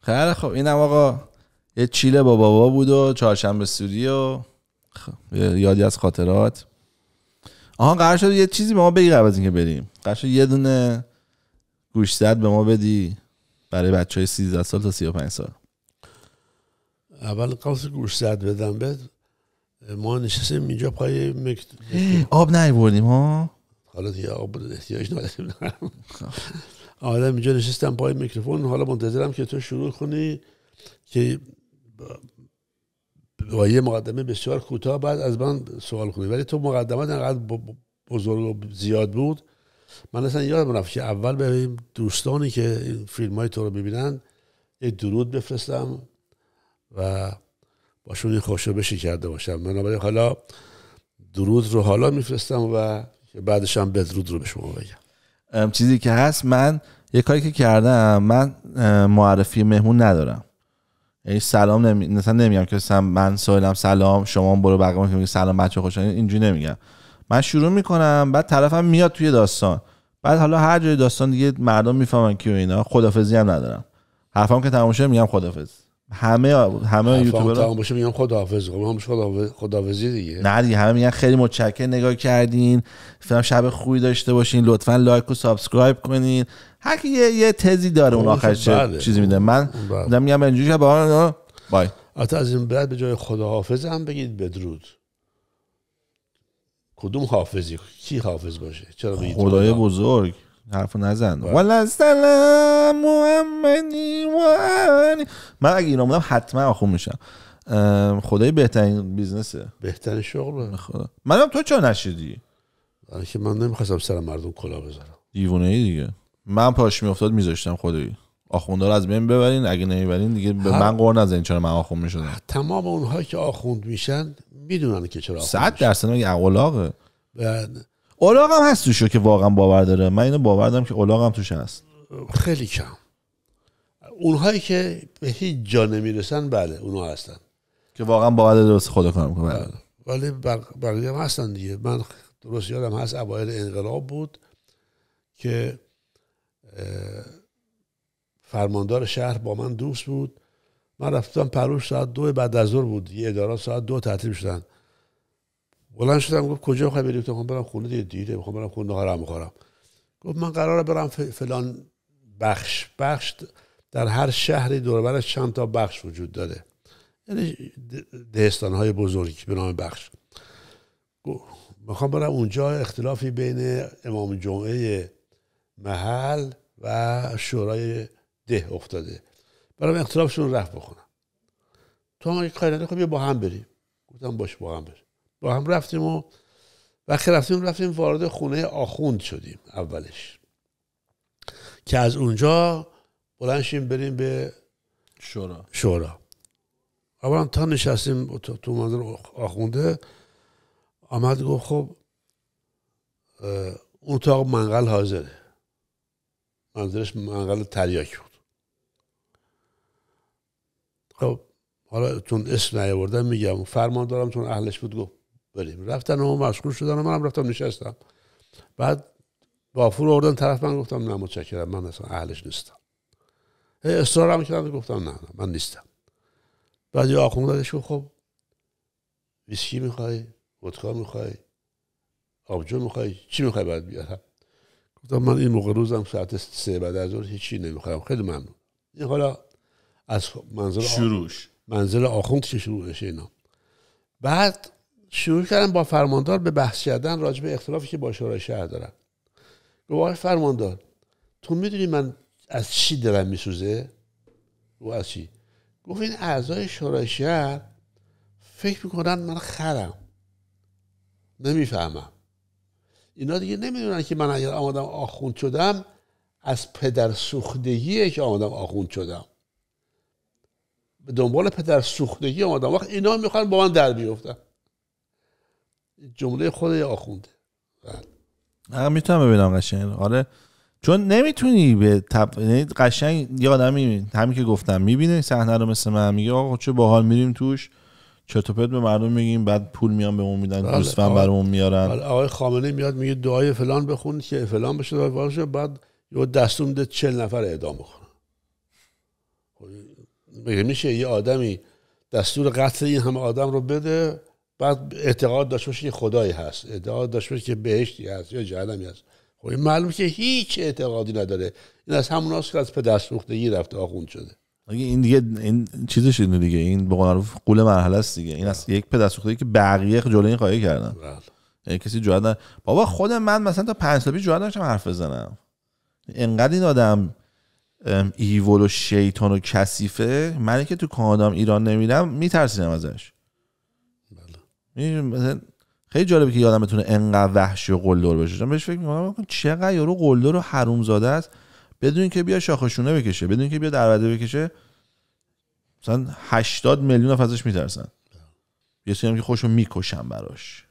خیلی خب اینم آقا یه چیله با بابا بود و چهارشنبه سوری و خب، یادی از خاطرات آها قرار شد یه چیزی به ما بگی قبل از اینکه بریم قرار شد یه دونه گوشزد به ما بدی برای بچه های 13 سال تا پنج سال اول قصد گوشزد بدم بد ما نشستیم اینجا پای مکت... آب نیوردیم ها حالا دیگه آب احتیاج نداریم خب. آدم اینجا نشستم پای میکروفون حالا منتظرم که تو شروع کنی که با یه مقدمه بسیار کوتاه بعد از من سوال کنی ولی تو مقدمه انقدر بزرگ و زیاد بود من اصلا یادم رفت که اول به دوستانی که این فیلم های تو رو ببینن یه درود بفرستم و باشون این خوشو بشی کرده باشم بنابراین حالا درود رو حالا میفرستم و بعدش هم بدرود رو به شما بگم چیزی که هست من یه کاری که کردم من معرفی مهمون ندارم یعنی سلام نمی... مثلا نمیگم که مثلا من سوالم سلام شما برو بقیه که سلام بچه خوش اینجوری نمیگم من شروع میکنم بعد طرفم میاد توی داستان بعد حالا هر جای داستان دیگه مردم میفهمن که اینا خدافظی هم ندارم حرفم که تماشا میگم خدافزی همه همه یوتیوبرها تمام باشه میگم خداحافظ خب خدا خداحافظی دیگه نه دیگه همه میگن خیلی متشکر نگاه کردین فیلم شب خوبی داشته باشین لطفا لایک و سابسکرایب کنین هر کی یه, یه تزی داره اون خب، آخرش بله. چیزی میده من بله. میگم اینجوری با بای حتی از این بعد به جای خداحافظ هم بگید بدرود کدوم حافظی کی حافظ باشه چرا خدای بزرگ حرفو نزن بله. ولا سلام محمدی و من اگه ایران بودم حتما آخون میشم خدای بهترین بیزنسه بهترین شغل خدا منم تو چرا نشدی برای که من نمیخواستم سر مردم کلا بذارم دیوونه ای دیگه من پاش میافتاد میذاشتم خدایی آخوندار از بین ببرین اگه نمیبرین دیگه به من قور نزنین چرا من آخوند میشدم تمام اونها که آخوند میشن میدونن که چرا آخوند 100 درصد اقلاقه اولاغ هم هست توشو که واقعا باور داره من اینو باور دارم که اولاغ توش هست خیلی کم اونهایی که به هیچ جا نمیرسن بله اونها هستن که واقعا باور داره درست خدا کار میکنه بله. ولی بقیه هم هستن دیگه من درست یادم هست اوایل انقلاب بود که فرماندار شهر با من دوست بود من رفتم پروش ساعت دو بعد از ظهر بود یه ادارات ساعت دو تعطیل شدن بلند شدم گفت کجا میخوای بریم؟ گفتم خب برم خونه دیگه دیره میخوام خب برم خونه نهارم میخورم گفت من قراره برم فلان بخش بخش در هر شهری دوربرش چند تا بخش وجود داره یعنی دهستان های بزرگی به نام بخش میخوام برم اونجا اختلافی بین امام جمعه محل و شورای ده افتاده برم اختلافشون رفت بخونم تو هم کاری نده خب با هم بریم گفتم باش با هم بریم با هم رفتیم و وقتی رفتیم رفتیم وارد خونه آخوند شدیم اولش که از اونجا بلند شیم بریم به شورا شورا اولا تا نشستیم تو منظر آخونده آمد گفت خب اون اتاق منقل حاضره منظرش منقل تریاک بود خب حالا چون اسم نیاوردم میگم فرمان دارم چون اهلش بود گفت بریم رفتن و مشغول شدن و منم رفتم نشستم بعد بافور آوردن طرف من گفتم نه متشکرم من اصلا اهلش نیستم اصرارم کردم گفتم نه نه من نیستم بعد یه آخوند دادش خب ویسکی میخوای ودکا میخوای آبجو میخوای چی میخوای باید بیارم گفتم من این موقع روزم ساعت سه بعد از ظهر هیچی نمیخوام خیلی ممنون این حالا از منزل شروعش منزل آخوند که شروع اینا بعد شروع کردم با فرماندار به بحث کردن راجع به اختلافی که با شورای شهر دارن گفت فرماندار تو میدونی من از چی دلم میسوزه از چی گفت این اعضای شورای شهر فکر میکنن من خرم نمیفهمم اینا دیگه نمیدونن که من اگر آمدم آخوند شدم از پدر سوختگیه که آمدم آخوند شدم به دنبال پدر سوختگی آمدم وقت اینا میخوان با من در بیفتن جمله خود آخونده بله میتونم ببینم قشنگ آره چون نمیتونی به تب... یعنی قشنگ یه آدمی همین که گفتم میبینه صحنه رو مثل من میگه آقا خب چه باحال میریم توش چطور به مردم میگیم بعد پول میان به اون میدن بله. برامون میارن بله. آقای خامنه میاد میگه دعای فلان بخون که فلان بشه بعد یه دستور میده چل نفر اعدام بکنه خب، میشه یه آدمی دستور قتل این همه آدم رو بده بعد اعتقاد داشت باشه که خدایی هست اعتقاد داشت باشه که بهشتی هست یا جهنمی هست خب این معلومه که هیچ اعتقادی نداره این از همون هاست که از پدر سوختگی رفته آخوند شده این دیگه این چیزش اینه دیگه این به قول معروف قول مرحله است دیگه این از بله. یک پدر سوختگی که بقیه جلوی این قایه کردن یعنی کسی جوعد بابا خود من مثلا تا 5 سال پیش داشتم حرف بزنم انقدر این آدم ایول و شیطان و کثیفه من که تو کانادام ایران نمیرم میترسیدم ازش مثلا خیلی جالبه که یادم بتونه انقدر وحشی و قلدر بشه بهش فکر میکنم چقدر یارو قلدر و زاده است بدون که بیا شاخشونه بکشه بدون که بیا دروده بکشه مثلا 80 میلیون ازش میترسن یه سری هم که خوشو میکشن براش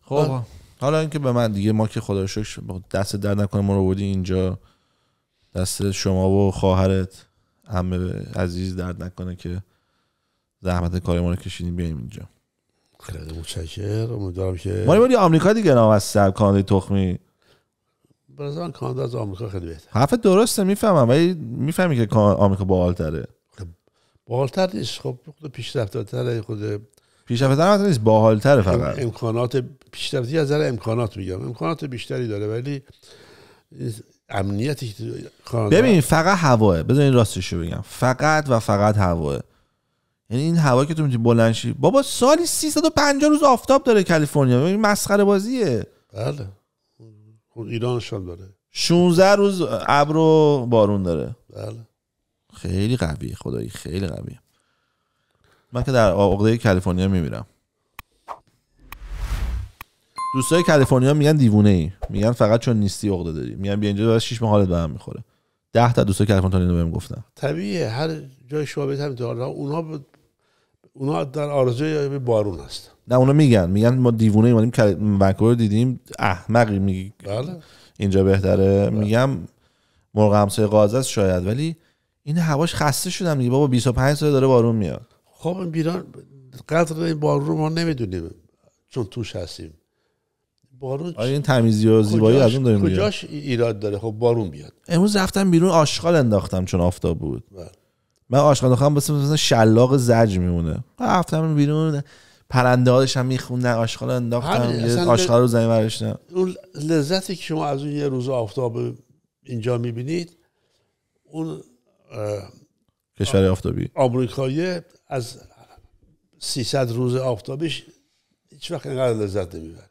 خب بله. حالا اینکه به من دیگه ما که خدا شکر دست درد نکنه ما رو بودی اینجا دست شما و خواهرت همه عزیز درد نکنه که زحمت کاری ما رو کشیدیم بیایم اینجا خیلی من امیدوارم که ما ولی آمریکا دیگه نام از سر کانادای تخمی برازان کانادا از آمریکا خیلی بهتر حرف درسته میفهمم ولی میفهمی که آمریکا باحال‌تره خب، باحال‌تر نیست خب خود پیشرفته‌تره خود هم نیست باحال‌تره فقط امکانات پیشرفتی از نظر امکانات میگم امکانات بیشتری داره ولی امنیتی کانادا ببین فقط هواه بذار این راستش رو بگم فقط و فقط هواه یعنی این هوا که تو میتونی بلند شی بابا سالی 350 روز آفتاب داره کالیفرنیا این مسخره بازیه بله خود خب ایران شال داره 16 روز ابر و بارون داره بله خیلی قوی خدایی خیلی قوی من که در عقده کالیفرنیا میمیرم دوستای کالیفرنیا میگن دیوونه ای میگن فقط چون نیستی عقده داری میگن بیا اینجا داشت شش حالت به هم میخوره 10 تا دوستای کالیفرنیا اینو بهم گفتن طبیعیه هر جای شما بهت همینطور اونها اونا در آرزوی بارون هست نه اونا میگن میگن ما دیوونه ایمانیم که رو دیدیم احمقی میگی بله. اینجا بهتره بله. میگم مرغ همسایه شاید ولی این هواش خسته شدم دیگه بابا 25 سال داره بارون میاد خب بیران قدر این بارون رو ما نمیدونیم چون توش هستیم بارون آیا این تمیزی و زیبایی از اون داریم کجاش ایراد داره خب بارون بیاد امروز رفتم بیرون آشغال انداختم چون آفتاب بود بله. من عاشق خان بسیم مثلا شلاق زج میمونه رفتم بیرون پرنده ها هم میخوندن آشغال انداختم آشغال رو زنی برشتم اون لذتی که شما از اون یه روز آفتاب اینجا میبینید اون کشور آفتابی آمریکایی از 300 روز آفتابیش هیچ وقت اینقدر لذت میبره؟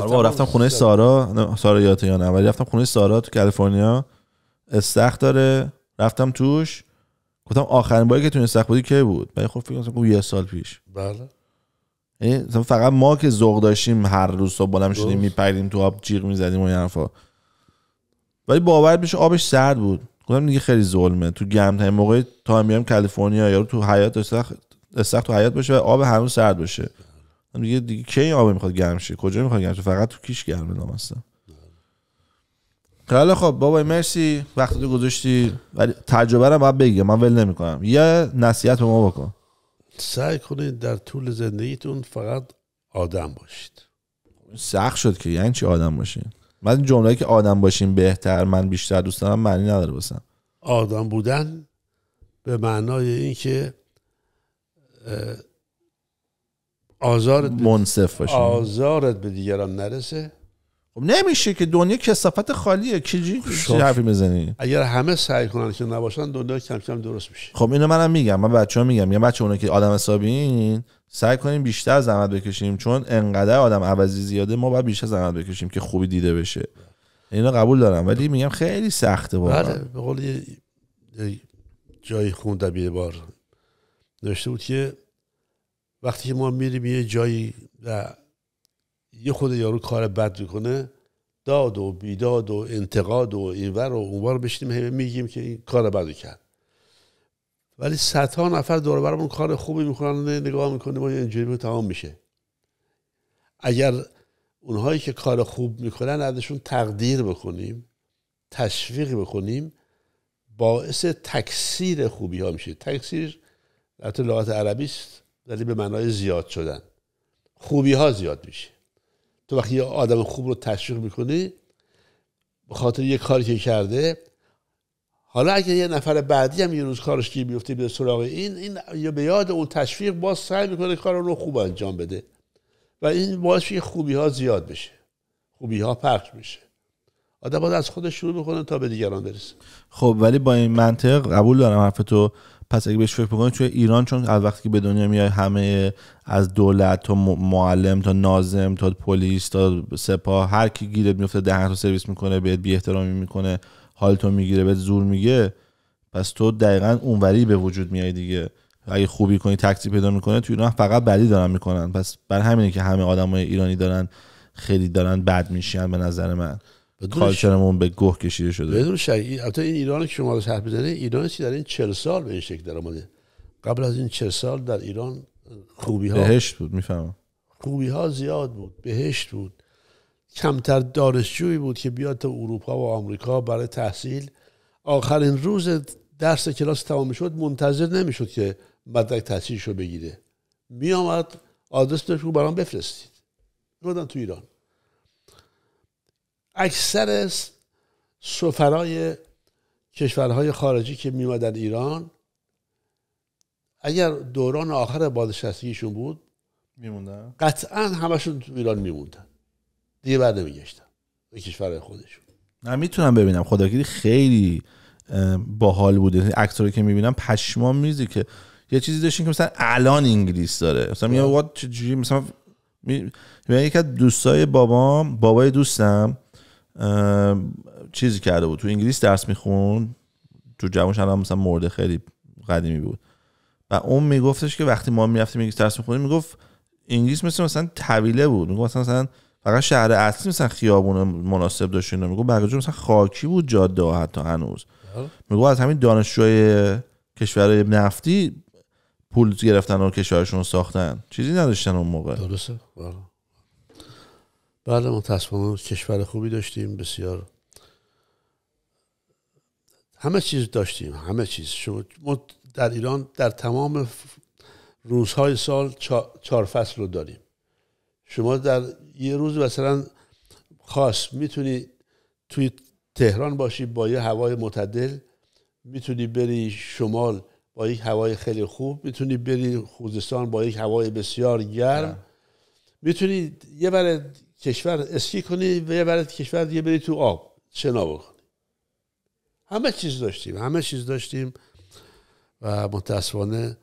آره رفتم خونه سارا سارا یادت یا ولی رفتم خونه سارا تو کالیفرنیا استخ داره رفتم توش گفتم آخرین باری که تو بودی کی بود من خب فکر کنم یه سال پیش بله یعنی مثلا فقط ما که ذوق داشتیم هر روز صبح بالا می میپریدیم تو آب جیغ میزدیم و این حرفا ولی باور میشه آبش سرد بود گفتم دیگه خیلی ظلمه تو ترین موقع تا میام کالیفرنیا یارو تو حیات استخ استخ تو حیات باشه و آب هنوز سرد باشه دیگه دیگه کی آب میخواد گرم شه کجا میخواد گرم شه فقط تو کیش گرمه نامستم خیلی خب بابای مرسی وقتی تو گذاشتی ولی تجربه رو باید بگی من ول نمیکنم یه نصیحت به ما بکن سعی کنید در طول زندگیتون فقط آدم باشید سخت شد که یعنی چی آدم باشین من جمله که آدم باشیم بهتر من بیشتر دوست دارم معنی نداره باسم آدم بودن به معنای اینکه آزارت منصف آزارت به دیگران نرسه خب نمیشه که دنیا کسافت خالیه کی چی حرفی میزنی اگر همه سعی کنن که نباشن دنیا کم کم درست میشه خب اینو منم میگم من ها میگم میگم بچه اونا که آدم حسابین سعی کنیم بیشتر زحمت بکشیم چون انقدر آدم عوضی زیاده ما باید بیشتر زحمت بکشیم که خوبی دیده بشه اینو قبول دارم ولی میگم خیلی سخته واقعا بله، به قول جایی خون یه بار نوشته بود که وقتی که ما میریم یه جایی یه خود یارو کار بد میکنه داد و بیداد و انتقاد و اینور و اونور بشینیم میگیم که این کار بدو کرد ولی صدها نفر دور برمون کار خوبی میکنن نگاه میکنه ما اینجوری تمام میشه اگر اونهایی که کار خوب میکنن ازشون تقدیر بکنیم تشویق بکنیم باعث تکثیر خوبی ها میشه تکثیر در لغت عربی است ولی به معنای زیاد شدن خوبی ها زیاد میشه تو وقتی یه آدم خوب رو تشویق میکنی به خاطر یه کاری که کرده حالا اگر یه نفر بعدی هم یه روز کارش گیر میفته به سراغ این این یا به یاد اون تشویق باز سعی میکنه کار رو خوب انجام بده و این باعث که خوبی ها زیاد بشه خوبی ها پخش میشه آدم باید از خودش شروع میکنه تا به دیگران برسه خب ولی با این منطق قبول دارم حرف تو پس اگه بهش فکر بکنی توی ایران چون از وقتی که به دنیا میای همه از دولت تا معلم تا نازم تا پلیس تا سپاه هر کی گیرت میفته دهن رو سرویس میکنه بهت بی احترامی میکنه حالتو میگیره بهت زور میگه پس تو دقیقا اونوری به وجود میای دیگه اگه خوبی کنی تکسی پیدا میکنه توی ایران فقط بدی دارن میکنن پس بر همینه که همه آدمای ایرانی دارن خیلی دارن بد میشن به نظر من کالچرمون به گوه کشیده شده بدون این ایران که شما رو حرف بزنه ایران چی در این 40 سال به این شکل در آمده قبل از این 40 سال در ایران خوبی ها بهشت بود میفهمم خوبی ها زیاد بود بهشت بود کمتر دانشجویی بود که بیاد تا اروپا و آمریکا برای تحصیل آخرین روز درس کلاس تمام شد منتظر نمیشد که مدرک تحصیلش رو بگیره میامد آدرس رو برام بفرستید بودن تو ایران اکثر سفرای کشورهای خارجی که میمدن ایران اگر دوران آخر بازنشستگیشون بود میموندن قطعا همشون تو ایران میموندن دیگه بعد نمیگشتن به کشورهای خودشون نه میتونم ببینم خداگیری خیلی باحال بوده عکسایی یعنی که میبینم پشمان میزی که یه چیزی داشتین که مثلا الان انگلیس داره مثلا میگم وات چجوری مثلا یعنی یکی از دوستای بابام بابای دوستم چیزی کرده بود تو انگلیس درس میخون تو جوانش الان مثلا مرده خیلی قدیمی بود و اون میگفتش که وقتی ما میرفتیم انگلیس درس میخونیم میگفت انگلیس مثل مثلا طویله بود میگفت مثلا مثلا فقط شهر اصلی مثلا خیابون مناسب داشت میگفت بقیه مثلا خاکی بود جاده ها حتی هنوز بله. میگفت از همین دانشجوی کشور نفتی پول گرفتن و کشورشون ساختن چیزی نداشتن اون موقع درسته بله. بله متاسفانه کشور خوبی داشتیم بسیار همه چیز داشتیم همه چیز شد ما در ایران در تمام روزهای سال چهار فصل رو داریم شما در یه روز مثلا خاص میتونی توی تهران باشی با یه هوای متدل میتونی بری شمال با یک هوای خیلی خوب میتونی بری خوزستان با یک هوای بسیار گرم بله. میتونی یه بره کشور اسکی کنی و یه برد کشور دیگه بری تو آب شنا بکنی همه چیز داشتیم همه چیز داشتیم و متاسفانه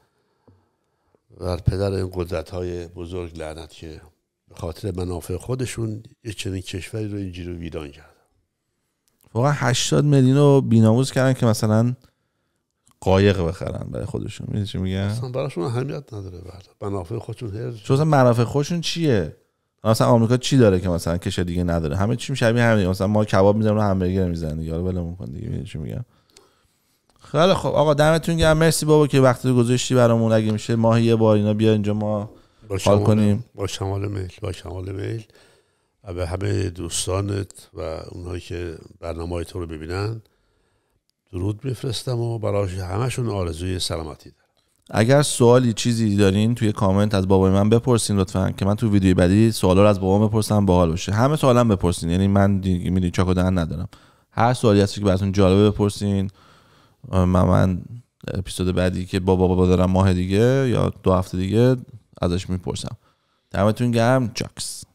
بر پدر این قدرت های بزرگ لعنت که به خاطر منافع خودشون یه چنین کشوری رو اینجوری ویران کرد واقعا 80 میلیون رو بیناموز کردن که مثلا قایق بخرن برای خودشون میدونی چی میگن اصلا براشون اهمیت نداره بعد منافع خودشون هر چون منافع خودشون چیه مثلا آمریکا چی داره که مثلا کش دیگه نداره همه چی شبیه همین مثلا ما کباب میزنیم رو همبرگر میزنیم دیگه حالا ولمون کن دیگه چی میگم خیلی خب آقا دمتون گرم مرسی بابا که وقتی گذاشتی برامون اگه میشه ماهی یه بار اینا بیا اینجا ما حال کنیم با شمال میل با شمال میل و به همه دوستانت و اونهایی که برنامه تو رو ببینن درود میفرستم و برای همشون آرزوی سلامتی دارم اگر سوالی چیزی دارین توی کامنت از بابای من بپرسین لطفا که من تو ویدیو بعدی سوالا رو از بابا بپرسم باحال باشه همه سوالم بپرسین یعنی من دیگه میدونی چاک و دهن ندارم هر سوالی هست که براتون جالبه بپرسین من من اپیزود بعدی که با بابا دارم ماه دیگه یا دو هفته دیگه ازش میپرسم دمتون گرم چاکس